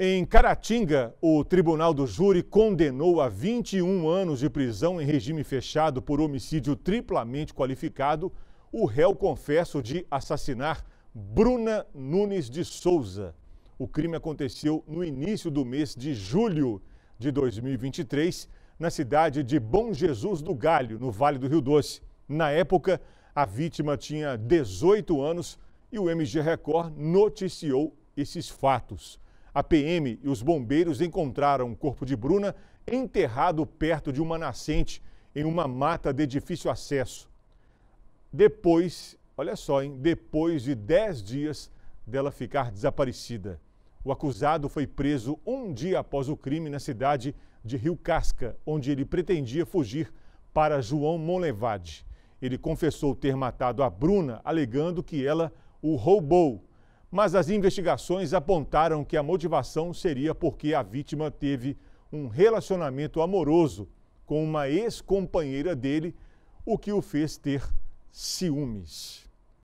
Em Caratinga, o Tribunal do Júri condenou a 21 anos de prisão em regime fechado por homicídio triplamente qualificado o réu confesso de assassinar Bruna Nunes de Souza. O crime aconteceu no início do mês de julho de 2023, na cidade de Bom Jesus do Galho, no Vale do Rio Doce. Na época, a vítima tinha 18 anos e o MG Record noticiou esses fatos. A PM e os bombeiros encontraram o corpo de Bruna enterrado perto de uma nascente em uma mata de difícil acesso. Depois, olha só, hein? Depois de 10 dias dela ficar desaparecida. O acusado foi preso um dia após o crime na cidade de Rio Casca, onde ele pretendia fugir para João Monlevade. Ele confessou ter matado a Bruna, alegando que ela o roubou mas as investigações apontaram que a motivação seria porque a vítima teve um relacionamento amoroso com uma ex-companheira dele, o que o fez ter ciúmes.